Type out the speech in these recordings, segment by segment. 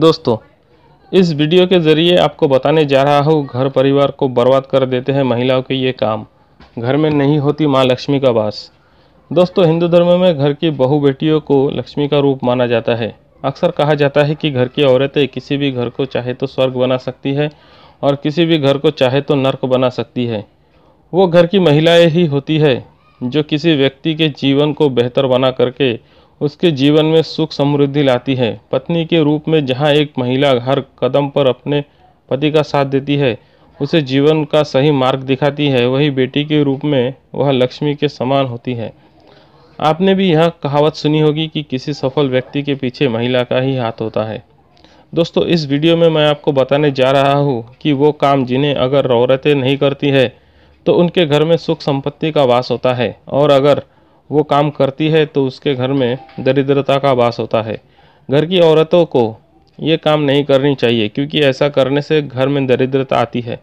दोस्तों इस वीडियो के ज़रिए आपको बताने जा रहा हूँ घर परिवार को बर्बाद कर देते हैं महिलाओं के ये काम घर में नहीं होती माँ लक्ष्मी का वास दोस्तों हिंदू धर्म में घर की बहु बेटियों को लक्ष्मी का रूप माना जाता है अक्सर कहा जाता है कि घर की औरतें किसी भी घर को चाहे तो स्वर्ग बना सकती है और किसी भी घर को चाहे तो नर्क बना सकती है वो घर की महिलाएँ ही होती है जो किसी व्यक्ति के जीवन को बेहतर बना करके उसके जीवन में सुख समृद्धि लाती है पत्नी के रूप में जहाँ एक महिला हर कदम पर अपने पति का साथ देती है उसे जीवन का सही मार्ग दिखाती है वही बेटी के रूप में वह लक्ष्मी के समान होती है आपने भी यह कहावत सुनी होगी कि किसी सफल व्यक्ति के पीछे महिला का ही हाथ होता है दोस्तों इस वीडियो में मैं आपको बताने जा रहा हूँ कि वो काम जिन्हें अगर औरतें नहीं करती है तो उनके घर में सुख संपत्ति का वास होता है और अगर वो काम करती है तो उसके घर में दरिद्रता का वास होता है घर की औरतों को ये काम नहीं करनी चाहिए क्योंकि ऐसा करने से घर में दरिद्रता आती है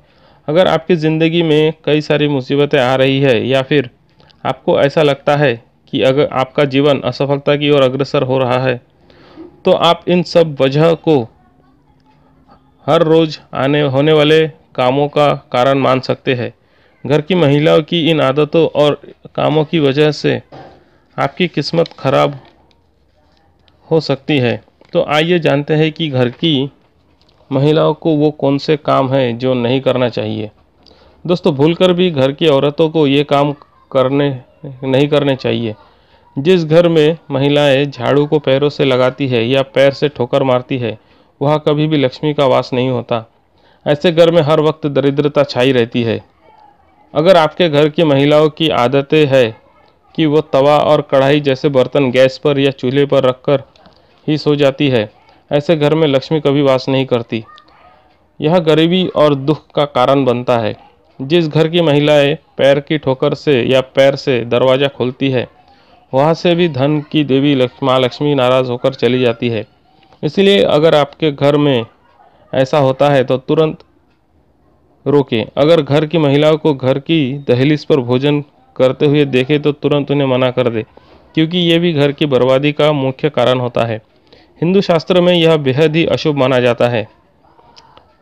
अगर आपकी ज़िंदगी में कई सारी मुसीबतें आ रही है या फिर आपको ऐसा लगता है कि अगर आपका जीवन असफलता की ओर अग्रसर हो रहा है तो आप इन सब वजह को हर रोज़ आने होने वाले कामों का कारण मान सकते हैं घर की महिलाओं की इन आदतों और कामों की वजह से आपकी किस्मत खराब हो सकती है तो आइए जानते हैं कि घर की महिलाओं को वो कौन से काम हैं जो नहीं करना चाहिए दोस्तों भूलकर भी घर की औरतों को ये काम करने नहीं करने चाहिए जिस घर में महिलाएं झाड़ू को पैरों से लगाती है या पैर से ठोकर मारती है वहाँ कभी भी लक्ष्मी का वास नहीं होता ऐसे घर में हर वक्त दरिद्रता छाई रहती है अगर आपके घर की महिलाओं की आदतें है कि वो तवा और कढ़ाई जैसे बर्तन गैस पर या चूल्हे पर रखकर ही सो जाती है ऐसे घर में लक्ष्मी कभी वास नहीं करती यह गरीबी और दुख का कारण बनता है जिस घर की महिलाएं पैर की ठोकर से या पैर से दरवाज़ा खोलती है वहाँ से भी धन की देवी माँ लक्ष्मी नाराज़ होकर चली जाती है इसलिए अगर आपके घर में ऐसा होता है तो तुरंत रोके अगर घर की महिलाओं को घर की दहलीज पर भोजन करते हुए देखे तो तुरंत उन्हें मना कर दे क्योंकि ये भी घर की बर्बादी का मुख्य कारण होता है हिंदू शास्त्र में यह बेहद ही अशुभ माना जाता है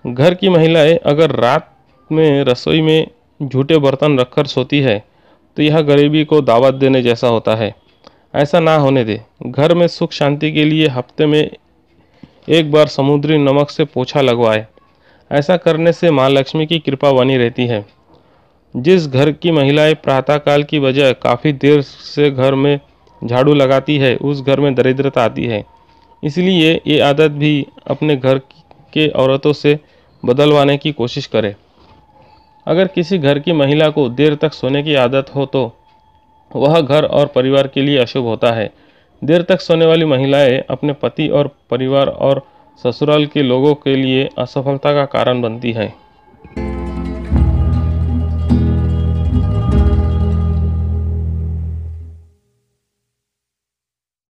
घर की महिलाएं अगर रात में रसोई में झूठे बर्तन रखकर सोती है तो यह गरीबी को दावत देने जैसा होता है ऐसा ना होने दे घर में सुख शांति के लिए हफ्ते में एक बार समुद्री नमक से पोछा लगवाएं ऐसा करने से माँ लक्ष्मी की कृपा बनी रहती है जिस घर की महिलाएं प्रातःकाल की बजाय काफ़ी देर से घर में झाड़ू लगाती है उस घर में दरिद्रता आती है इसलिए ये आदत भी अपने घर के औरतों से बदलवाने की कोशिश करें अगर किसी घर की महिला को देर तक सोने की आदत हो तो वह घर और परिवार के लिए अशुभ होता है देर तक सोने वाली महिलाएं अपने पति और परिवार और ससुराल के लोगों के लिए असफलता का कारण बनती है